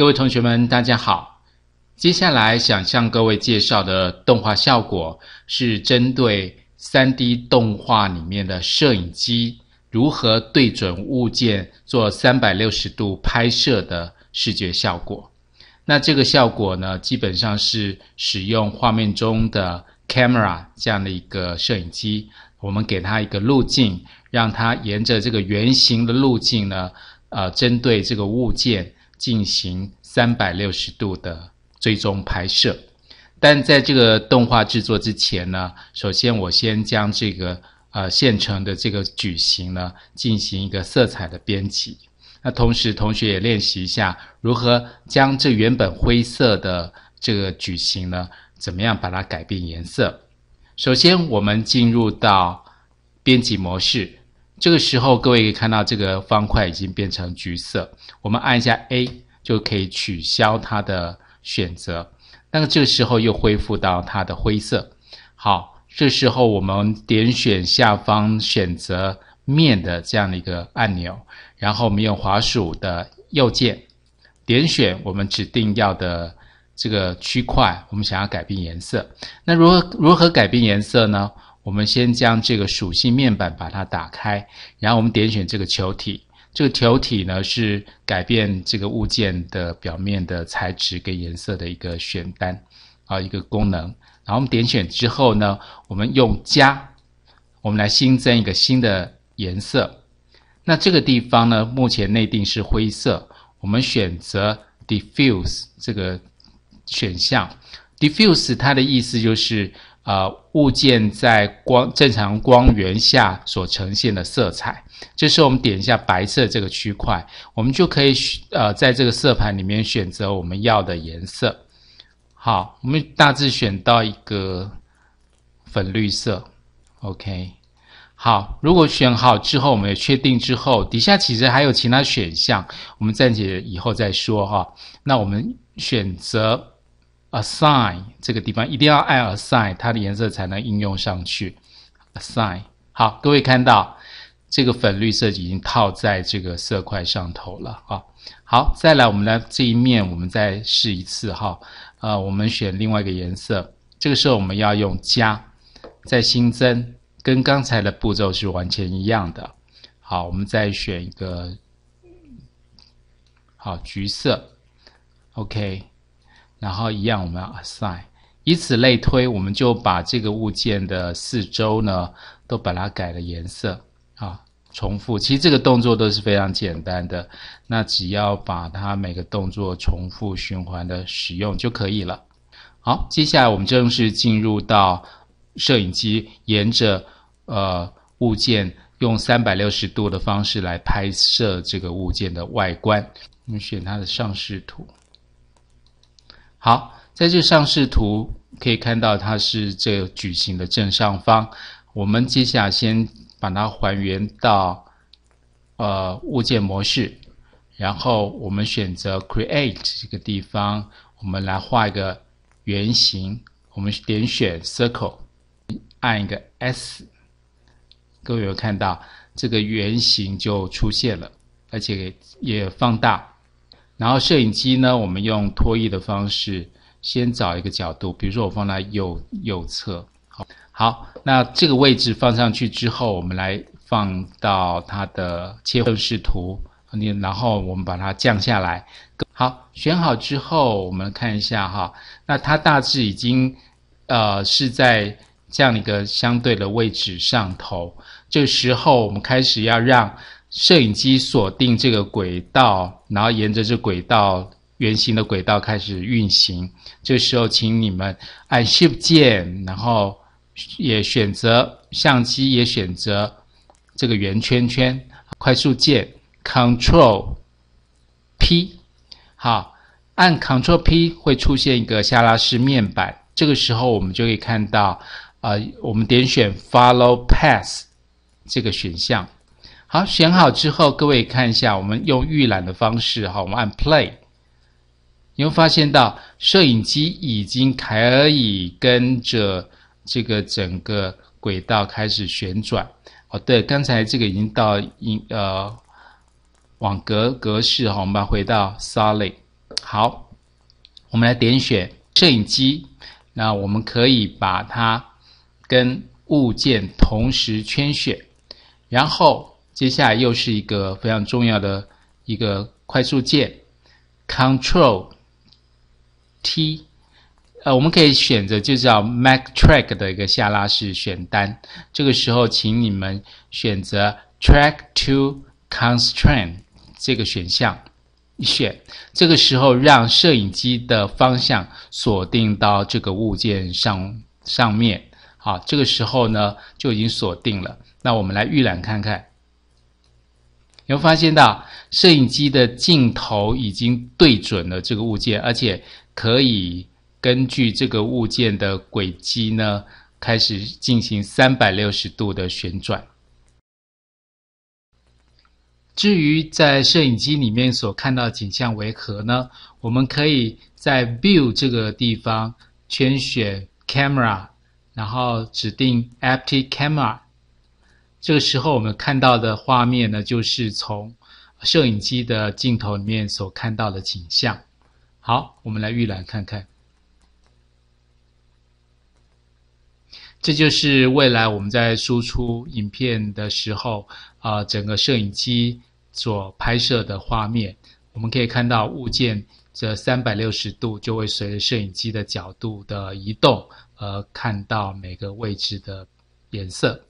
各位同学们，大家好。接下来想向各位介绍的动画效果是针对三 D 动画里面的摄影机如何对准物件做三百六十度拍摄的视觉效果。那这个效果呢，基本上是使用画面中的 camera 这样的一个摄影机，我们给它一个路径，让它沿着这个圆形的路径呢，呃，针对这个物件。进行三百六十度的追踪拍摄，但在这个动画制作之前呢，首先我先将这个呃现成的这个矩形呢进行一个色彩的编辑。那同时，同学也练习一下如何将这原本灰色的这个矩形呢，怎么样把它改变颜色？首先，我们进入到编辑模式。这个时候，各位可以看到这个方块已经变成橘色。我们按一下 A，就可以取消它的选择。那么这个时候又恢复到它的灰色。好，这时候我们点选下方选择面的这样的一个按钮，然后我们用滑鼠的右键点选我们指定要的这个区块，我们想要改变颜色。那如何如何改变颜色呢？我们先将这个属性面板把它打开，然后我们点选这个球体。这个球体呢是改变这个物件的表面的材质跟颜色的一个选单啊，一个功能。然后我们点选之后呢，我们用加，我们来新增一个新的颜色。那这个地方呢，目前内定是灰色。我们选择 Diffuse 这个选项，Diffuse 它的意思就是。呃，物件在光正常光源下所呈现的色彩，这是我们点一下白色这个区块，我们就可以呃，在这个色盘里面选择我们要的颜色。好，我们大致选到一个粉绿色。OK，好，如果选好之后，我们也确定之后，底下其实还有其他选项，我们暂且以后再说哈。那我们选择。assign 这个地方一定要按 assign，它的颜色才能应用上去。assign 好，各位看到这个粉绿色已经套在这个色块上头了啊。好，再来我们来这一面，我们再试一次哈。呃，我们选另外一个颜色，这个时候我们要用加，再新增，跟刚才的步骤是完全一样的。好，我们再选一个好橘色，OK。然后一样，我们 assign，以此类推，我们就把这个物件的四周呢，都把它改了颜色啊，重复。其实这个动作都是非常简单的，那只要把它每个动作重复循环的使用就可以了。好，接下来我们正式进入到摄影机，沿着呃物件用三百六十度的方式来拍摄这个物件的外观。我们选它的上视图。好，在这上视图可以看到它是这矩形的正上方。我们接下来先把它还原到呃物件模式，然后我们选择 Create 这个地方，我们来画一个圆形。我们点选 Circle，按一个 S，各位有看到这个圆形就出现了，而且也放大。然后摄影机呢，我们用拖曳的方式，先找一个角度，比如说我放在右右侧，好，好，那这个位置放上去之后，我们来放到它的切换视图，你，然后我们把它降下来，好，选好之后，我们看一下哈，那它大致已经，呃，是在这样一个相对的位置上头，这时候我们开始要让。摄影机锁定这个轨道，然后沿着这轨道圆形的轨道开始运行。这时候，请你们按 Shift 键，然后也选择相机，也选择这个圆圈圈，快速键 Control P。好，按 Control P 会出现一个下拉式面板。这个时候，我们就可以看到，呃，我们点选 Follow Path 这个选项。好，选好之后，各位看一下，我们用预览的方式，哈，我们按 Play，你会发现到摄影机已经可以跟着这个整个轨道开始旋转。哦，对，刚才这个已经到一呃网格格式哈，我们来回到 Solid。好，我们来点选摄影机，那我们可以把它跟物件同时圈选，然后。接下来又是一个非常重要的一个快速键，Control T，呃，我们可以选择就叫 Mac Track 的一个下拉式选单。这个时候，请你们选择 Track to Constraint 这个选项，选。这个时候让摄影机的方向锁定到这个物件上上面。好，这个时候呢就已经锁定了。那我们来预览看看。你会发现到，摄影机的镜头已经对准了这个物件，而且可以根据这个物件的轨迹呢，开始进行三百六十度的旋转。至于在摄影机里面所看到景象为何呢？我们可以在 View 这个地方圈选 Camera，然后指定 Empty Camera。这个时候我们看到的画面呢，就是从摄影机的镜头里面所看到的景象。好，我们来预览看看。这就是未来我们在输出影片的时候啊，整个摄影机所拍摄的画面。我们可以看到物件这三百六十度，就会随着摄影机的角度的移动而看到每个位置的颜色。